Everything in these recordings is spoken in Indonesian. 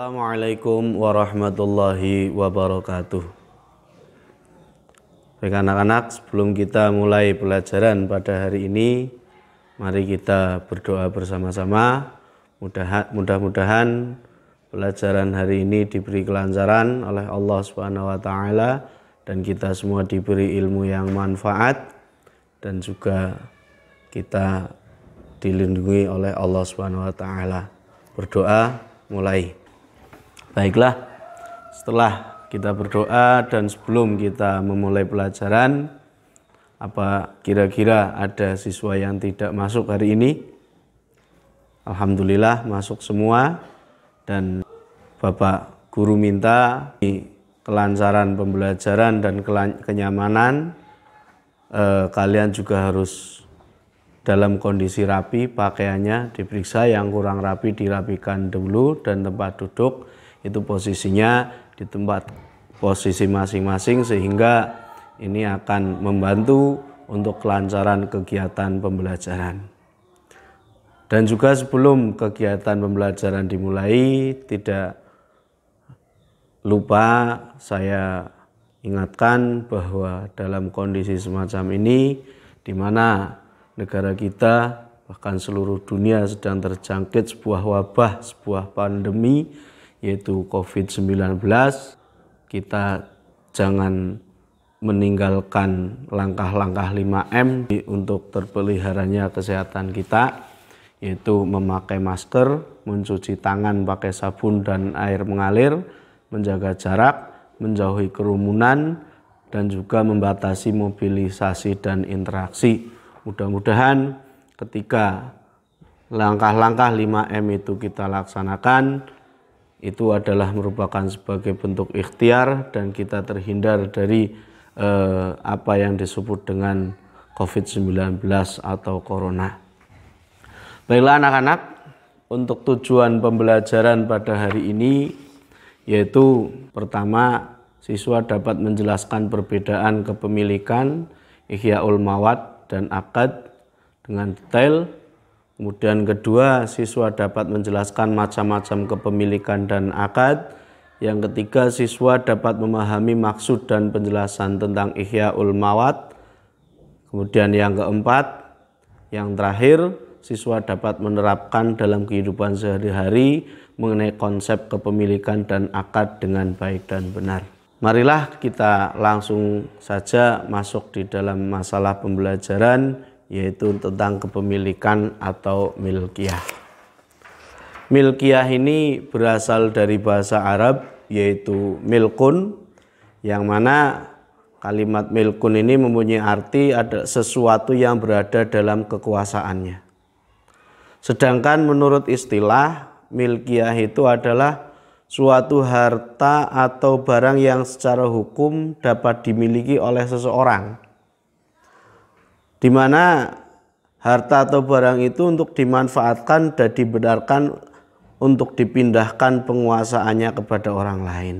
Assalamualaikum warahmatullahi wabarakatuh. Baik anak-anak, sebelum kita mulai pelajaran pada hari ini, mari kita berdoa bersama-sama. Mudah-mudahan pelajaran hari ini diberi kelancaran oleh Allah Subhanahu wa taala dan kita semua diberi ilmu yang manfaat dan juga kita dilindungi oleh Allah Subhanahu wa taala. Berdoa mulai. Baiklah, setelah kita berdoa dan sebelum kita memulai pelajaran, apa kira-kira ada siswa yang tidak masuk hari ini? Alhamdulillah masuk semua dan Bapak guru minta kelancaran pembelajaran dan kenyamanan eh, kalian juga harus dalam kondisi rapi pakaiannya diperiksa yang kurang rapi dirapikan dulu dan tempat duduk itu posisinya di tempat posisi masing-masing sehingga ini akan membantu untuk kelancaran kegiatan pembelajaran. Dan juga sebelum kegiatan pembelajaran dimulai, tidak lupa saya ingatkan bahwa dalam kondisi semacam ini, di mana negara kita, bahkan seluruh dunia, sedang terjangkit sebuah wabah, sebuah pandemi yaitu COVID-19 kita jangan meninggalkan langkah-langkah 5M untuk terpeliharanya kesehatan kita yaitu memakai masker, mencuci tangan pakai sabun dan air mengalir, menjaga jarak, menjauhi kerumunan dan juga membatasi mobilisasi dan interaksi. Mudah-mudahan ketika langkah-langkah 5M itu kita laksanakan itu adalah merupakan sebagai bentuk ikhtiar dan kita terhindar dari eh, apa yang disebut dengan COVID-19 atau Corona. Baiklah anak-anak, untuk tujuan pembelajaran pada hari ini yaitu pertama siswa dapat menjelaskan perbedaan kepemilikan Ihya Ulmawat dan Akad dengan detail Kemudian kedua, siswa dapat menjelaskan macam-macam kepemilikan dan akad. Yang ketiga, siswa dapat memahami maksud dan penjelasan tentang Ihya Ulmawat. Kemudian yang keempat, yang terakhir, siswa dapat menerapkan dalam kehidupan sehari-hari mengenai konsep kepemilikan dan akad dengan baik dan benar. Marilah kita langsung saja masuk di dalam masalah pembelajaran yaitu tentang kepemilikan atau milkiyah. Milkiyah ini berasal dari bahasa Arab yaitu milkun yang mana kalimat milkun ini mempunyai arti ada sesuatu yang berada dalam kekuasaannya. Sedangkan menurut istilah milkiyah itu adalah suatu harta atau barang yang secara hukum dapat dimiliki oleh seseorang di mana harta atau barang itu untuk dimanfaatkan dan dibenarkan untuk dipindahkan penguasaannya kepada orang lain.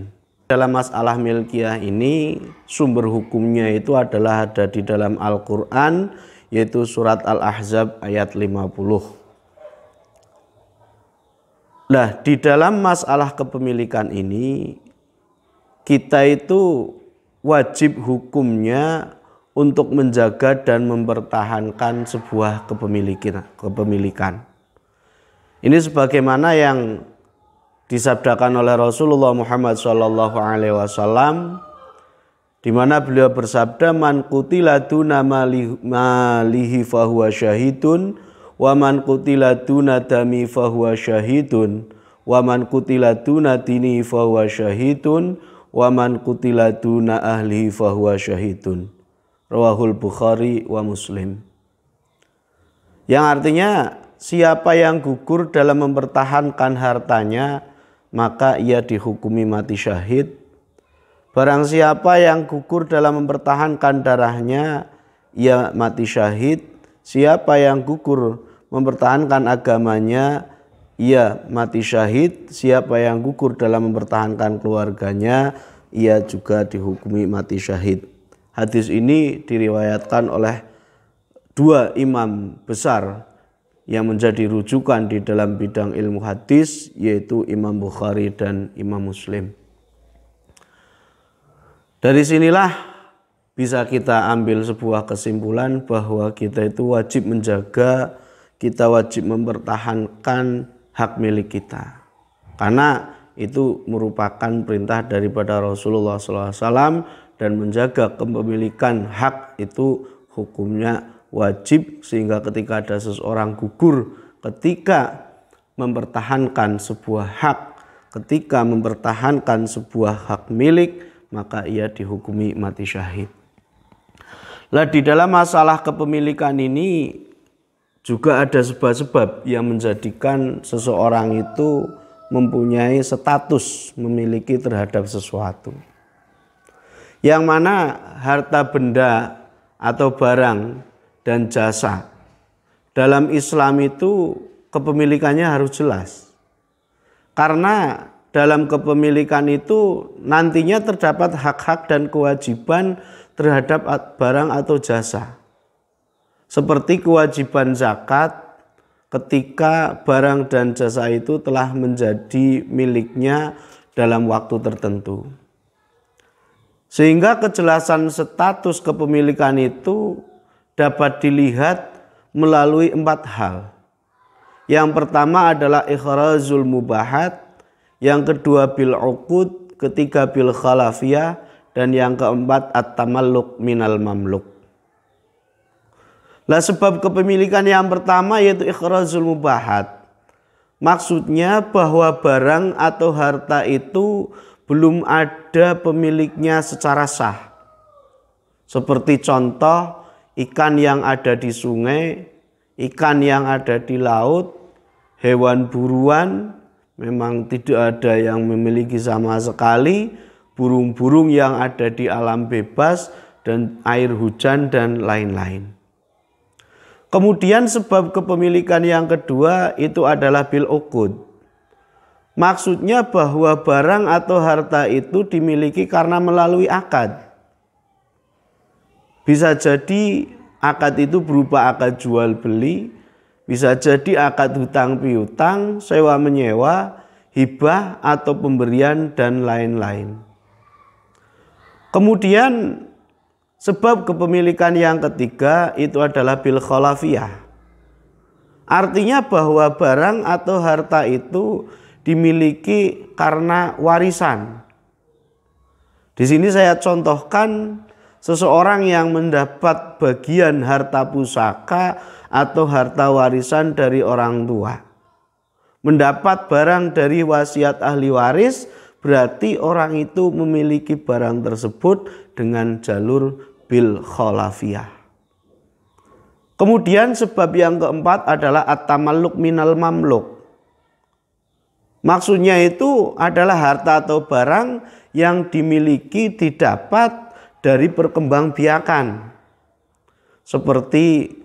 Dalam masalah milkiyah ini sumber hukumnya itu adalah ada di dalam Al-Qur'an yaitu surat Al-Ahzab ayat 50. Nah, di dalam masalah kepemilikan ini kita itu wajib hukumnya untuk menjaga dan mempertahankan sebuah kepemilikan. kepemilikan. Ini sebagaimana yang disabdakan oleh Rasulullah Muhammad Shallallahu Alaihi Wasallam, di mana beliau bersabda, "Man kutila tuna malihi fahuwa syahidun, wa man kutila tuna dami fahuwa syahidun, wa man kutila tuna dini fahuwa syahidun, wa man kutila tuna ahli fahuwa syahidun." Rawahul Bukhari wa Muslim. Yang artinya siapa yang gugur dalam mempertahankan hartanya maka ia dihukumi mati syahid. Barang siapa yang gugur dalam mempertahankan darahnya ia mati syahid. Siapa yang gugur mempertahankan agamanya ia mati syahid siapa yang gugur dalam mempertahankan keluarganya ia juga dihukumi mati syahid Hadis ini diriwayatkan oleh dua imam besar yang menjadi rujukan di dalam bidang ilmu hadis yaitu Imam Bukhari dan Imam Muslim. Dari sinilah bisa kita ambil sebuah kesimpulan bahwa kita itu wajib menjaga, kita wajib mempertahankan hak milik kita. Karena itu merupakan perintah daripada Rasulullah SAW dan menjaga kepemilikan hak itu hukumnya wajib sehingga ketika ada seseorang gugur ketika mempertahankan sebuah hak ketika mempertahankan sebuah hak milik maka ia dihukumi mati syahid. Lah di dalam masalah kepemilikan ini juga ada sebab-sebab yang menjadikan seseorang itu mempunyai status memiliki terhadap sesuatu yang mana harta benda atau barang dan jasa dalam Islam itu kepemilikannya harus jelas. Karena dalam kepemilikan itu nantinya terdapat hak-hak dan kewajiban terhadap barang atau jasa. Seperti kewajiban zakat ketika barang dan jasa itu telah menjadi miliknya dalam waktu tertentu. Sehingga kejelasan status kepemilikan itu dapat dilihat melalui empat hal. Yang pertama adalah ikhrazul mubahat, yang kedua bil uqud, ketiga bil khalafiyah, dan yang keempat at tamalluq minal mamluk. Lah sebab kepemilikan yang pertama yaitu ikhrazul mubahat. Maksudnya bahwa barang atau harta itu belum ada pemiliknya secara sah. Seperti contoh ikan yang ada di sungai, ikan yang ada di laut, hewan buruan memang tidak ada yang memiliki sama sekali, burung-burung yang ada di alam bebas dan air hujan dan lain-lain. Kemudian sebab kepemilikan yang kedua itu adalah bil ukud Maksudnya bahwa barang atau harta itu dimiliki karena melalui akad. Bisa jadi akad itu berupa akad jual beli, bisa jadi akad hutang piutang, sewa menyewa, hibah atau pemberian dan lain-lain. Kemudian sebab kepemilikan yang ketiga itu adalah bil khalafiyah. Artinya bahwa barang atau harta itu dimiliki karena warisan. Di sini saya contohkan seseorang yang mendapat bagian harta pusaka atau harta warisan dari orang tua. Mendapat barang dari wasiat ahli waris berarti orang itu memiliki barang tersebut dengan jalur bil kholafiyah. Kemudian sebab yang keempat adalah at-tamalluk minal mamluk Maksudnya itu adalah harta atau barang yang dimiliki didapat dari perkembangbiakan. Seperti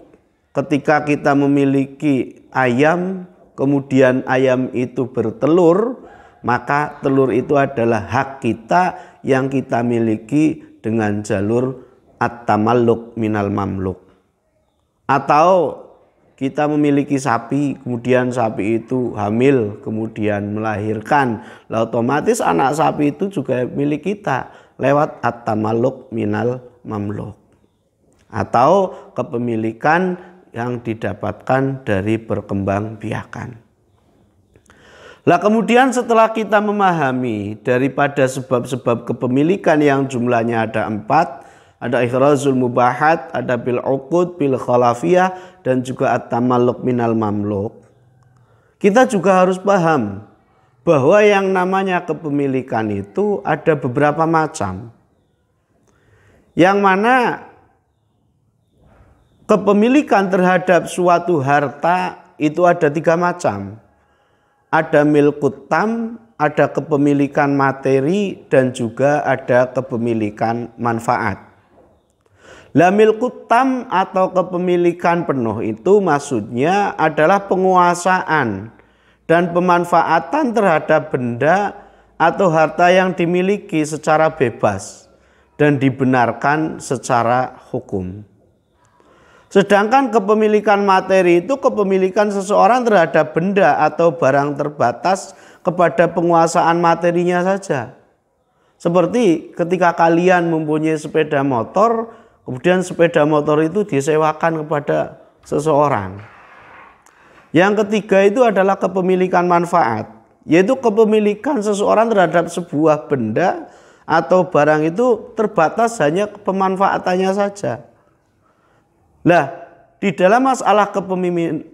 ketika kita memiliki ayam, kemudian ayam itu bertelur, maka telur itu adalah hak kita yang kita miliki dengan jalur at tamalluq minal mamluk. Atau kita memiliki sapi, kemudian sapi itu hamil, kemudian melahirkan. Lah otomatis anak sapi itu juga milik kita lewat at minal mamluk. Atau kepemilikan yang didapatkan dari berkembang biakan. Lah kemudian setelah kita memahami daripada sebab-sebab kepemilikan yang jumlahnya ada empat, ada ikhrazul mubahat, ada bil uqud, bil khalafiyah dan juga at tamalluq minal mamluk. Kita juga harus paham bahwa yang namanya kepemilikan itu ada beberapa macam. Yang mana kepemilikan terhadap suatu harta itu ada tiga macam. Ada milkutam, ada kepemilikan materi, dan juga ada kepemilikan manfaat. Lamil kutam atau kepemilikan penuh itu maksudnya adalah penguasaan dan pemanfaatan terhadap benda atau harta yang dimiliki secara bebas dan dibenarkan secara hukum. Sedangkan kepemilikan materi itu kepemilikan seseorang terhadap benda atau barang terbatas kepada penguasaan materinya saja. Seperti ketika kalian mempunyai sepeda motor, Kemudian sepeda motor itu disewakan kepada seseorang. Yang ketiga itu adalah kepemilikan manfaat, yaitu kepemilikan seseorang terhadap sebuah benda atau barang itu terbatas hanya pemanfaatannya saja. Lah, di dalam masalah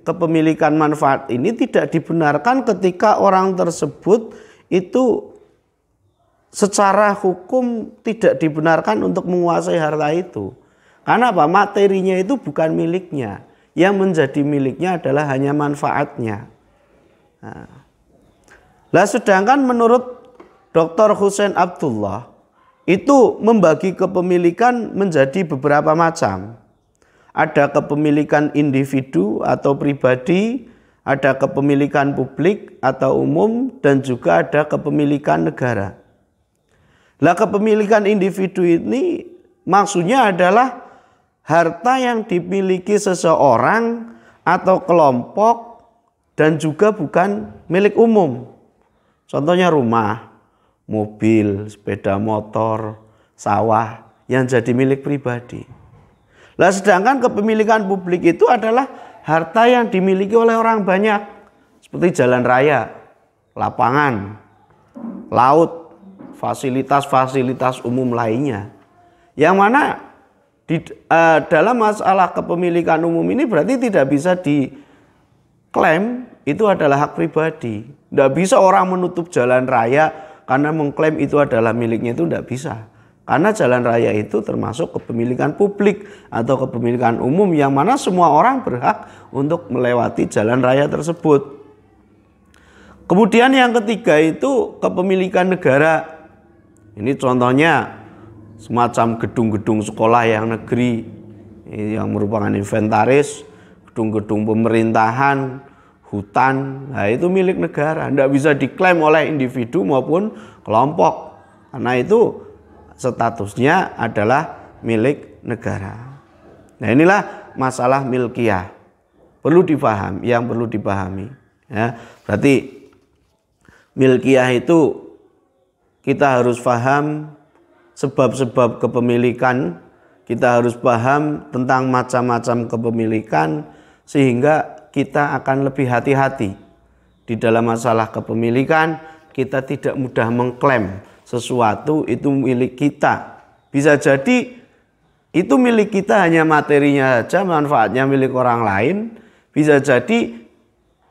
kepemilikan manfaat ini tidak dibenarkan ketika orang tersebut itu secara hukum tidak dibenarkan untuk menguasai harta itu. Karena apa? Materinya itu bukan miliknya. Yang menjadi miliknya adalah hanya manfaatnya. Nah. Lah sedangkan menurut Dr. Hussein Abdullah itu membagi kepemilikan menjadi beberapa macam. Ada kepemilikan individu atau pribadi, ada kepemilikan publik atau umum, dan juga ada kepemilikan negara. Lah kepemilikan individu ini maksudnya adalah harta yang dimiliki seseorang atau kelompok dan juga bukan milik umum. Contohnya rumah, mobil, sepeda motor, sawah yang jadi milik pribadi. Lah sedangkan kepemilikan publik itu adalah harta yang dimiliki oleh orang banyak seperti jalan raya, lapangan, laut, fasilitas-fasilitas umum lainnya. Yang mana di, uh, dalam masalah kepemilikan umum ini berarti tidak bisa diklaim itu adalah hak pribadi. Tidak bisa orang menutup jalan raya karena mengklaim itu adalah miliknya itu tidak bisa. Karena jalan raya itu termasuk kepemilikan publik atau kepemilikan umum yang mana semua orang berhak untuk melewati jalan raya tersebut. Kemudian yang ketiga itu kepemilikan negara. Ini contohnya semacam gedung-gedung sekolah yang negeri eh, yang merupakan inventaris, gedung-gedung pemerintahan, hutan, nah itu milik negara, tidak bisa diklaim oleh individu maupun kelompok. Karena itu statusnya adalah milik negara. Nah inilah masalah milkiah Perlu dipaham, yang perlu dipahami. Ya, berarti milkiah itu kita harus paham sebab-sebab kepemilikan, kita harus paham tentang macam-macam kepemilikan sehingga kita akan lebih hati-hati di dalam masalah kepemilikan, kita tidak mudah mengklaim sesuatu itu milik kita. Bisa jadi itu milik kita hanya materinya saja, manfaatnya milik orang lain. Bisa jadi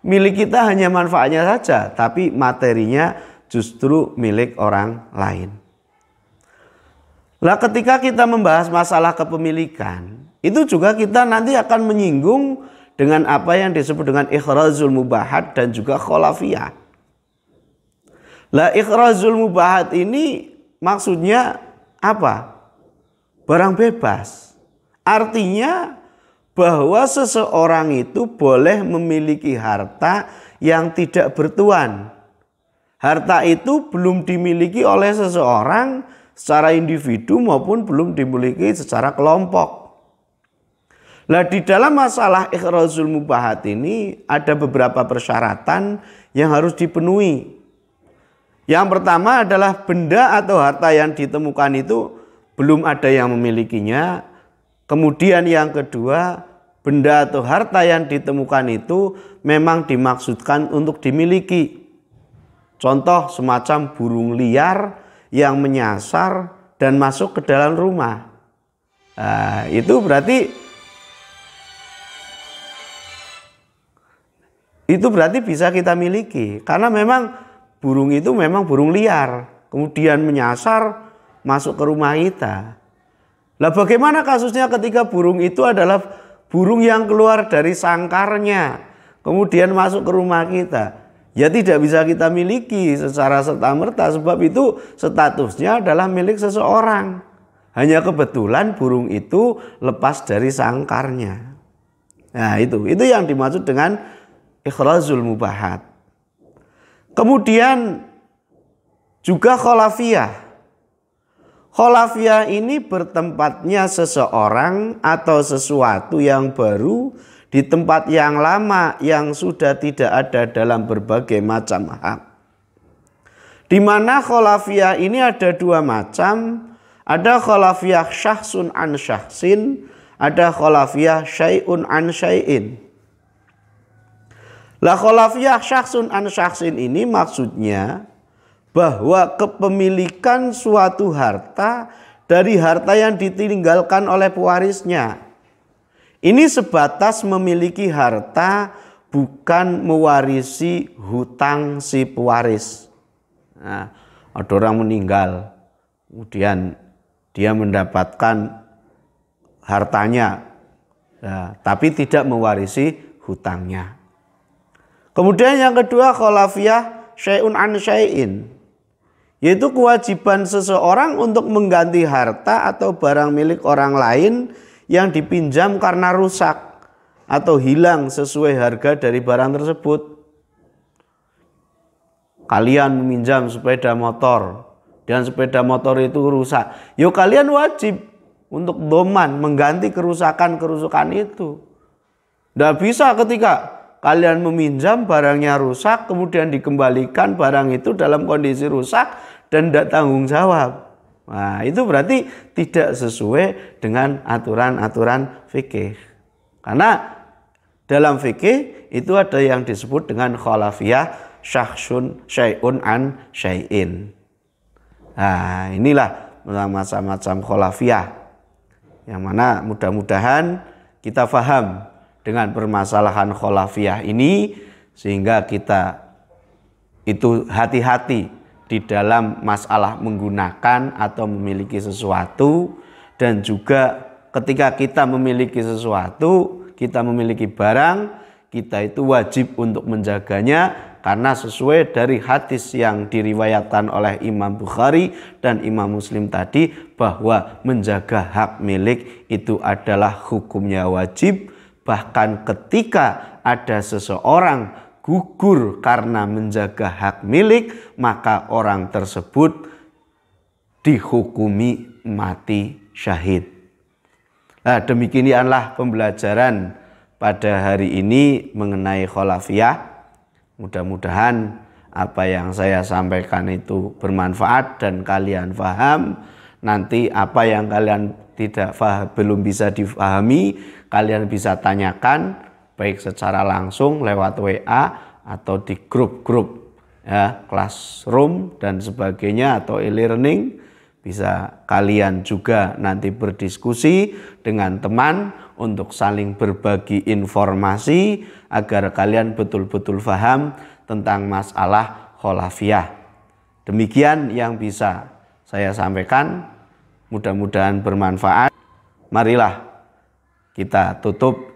milik kita hanya manfaatnya saja, tapi materinya justru milik orang lain. Lah ketika kita membahas masalah kepemilikan, itu juga kita nanti akan menyinggung dengan apa yang disebut dengan ikhrazul mubahat dan juga kholafiyah. Lah ikhrazul mubahat ini maksudnya apa? Barang bebas. Artinya bahwa seseorang itu boleh memiliki harta yang tidak bertuan. Harta itu belum dimiliki oleh seseorang secara individu maupun belum dimiliki secara kelompok. Nah, di dalam masalah ikhrazul mubahat ini ada beberapa persyaratan yang harus dipenuhi. Yang pertama adalah benda atau harta yang ditemukan itu belum ada yang memilikinya. Kemudian yang kedua, benda atau harta yang ditemukan itu memang dimaksudkan untuk dimiliki. Contoh semacam burung liar yang menyasar dan masuk ke dalam rumah. Nah, itu berarti itu berarti bisa kita miliki karena memang burung itu memang burung liar kemudian menyasar masuk ke rumah kita. Lah bagaimana kasusnya ketika burung itu adalah burung yang keluar dari sangkarnya kemudian masuk ke rumah kita? ya tidak bisa kita miliki secara serta-merta sebab itu statusnya adalah milik seseorang. Hanya kebetulan burung itu lepas dari sangkarnya. Nah, itu itu yang dimaksud dengan ikhrazul mubahat. Kemudian juga kholafiyah. Kholafiyah ini bertempatnya seseorang atau sesuatu yang baru di tempat yang lama yang sudah tidak ada dalam berbagai macam hak. Di mana kholafiyah ini ada dua macam, ada kholafiyah syahsun an syahsin, ada kholafiyah syai'un an syai'in. Lah kholafiyah syahsun an syahsin ini maksudnya bahwa kepemilikan suatu harta dari harta yang ditinggalkan oleh pewarisnya. Ini sebatas memiliki harta bukan mewarisi hutang si pewaris. Nah, ada orang meninggal, kemudian dia mendapatkan hartanya, ya, tapi tidak mewarisi hutangnya. Kemudian yang kedua kholafiyah syai'un an syai'in. Yaitu kewajiban seseorang untuk mengganti harta atau barang milik orang lain yang dipinjam karena rusak atau hilang sesuai harga dari barang tersebut. Kalian meminjam sepeda motor dan sepeda motor itu rusak. Yo kalian wajib untuk doman mengganti kerusakan-kerusakan itu. Tidak bisa ketika kalian meminjam barangnya rusak kemudian dikembalikan barang itu dalam kondisi rusak dan tidak tanggung jawab. Nah, itu berarti tidak sesuai dengan aturan-aturan fikih. Karena dalam fikih itu ada yang disebut dengan khalafiyah syahsun syai'un an syai'in. Nah, inilah macam-macam khalafiyah. Yang mana mudah-mudahan kita faham dengan permasalahan khalafiyah ini sehingga kita itu hati-hati di dalam masalah menggunakan atau memiliki sesuatu dan juga ketika kita memiliki sesuatu, kita memiliki barang, kita itu wajib untuk menjaganya karena sesuai dari hadis yang diriwayatkan oleh Imam Bukhari dan Imam Muslim tadi bahwa menjaga hak milik itu adalah hukumnya wajib bahkan ketika ada seseorang gugur karena menjaga hak milik, maka orang tersebut dihukumi mati syahid. Nah, demikianlah pembelajaran pada hari ini mengenai kholafiyah. Mudah-mudahan apa yang saya sampaikan itu bermanfaat dan kalian paham. Nanti apa yang kalian tidak faham, belum bisa difahami, kalian bisa tanyakan baik secara langsung lewat WA atau di grup-grup ya, classroom dan sebagainya atau e-learning bisa kalian juga nanti berdiskusi dengan teman untuk saling berbagi informasi agar kalian betul-betul paham tentang masalah kholafiyah. Demikian yang bisa saya sampaikan. Mudah-mudahan bermanfaat. Marilah kita tutup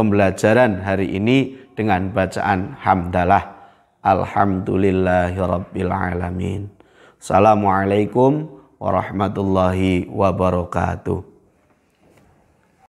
pembelajaran hari ini dengan bacaan hamdalah. alhamdulillahirobbilalamin. alamin. Assalamualaikum warahmatullahi wabarakatuh.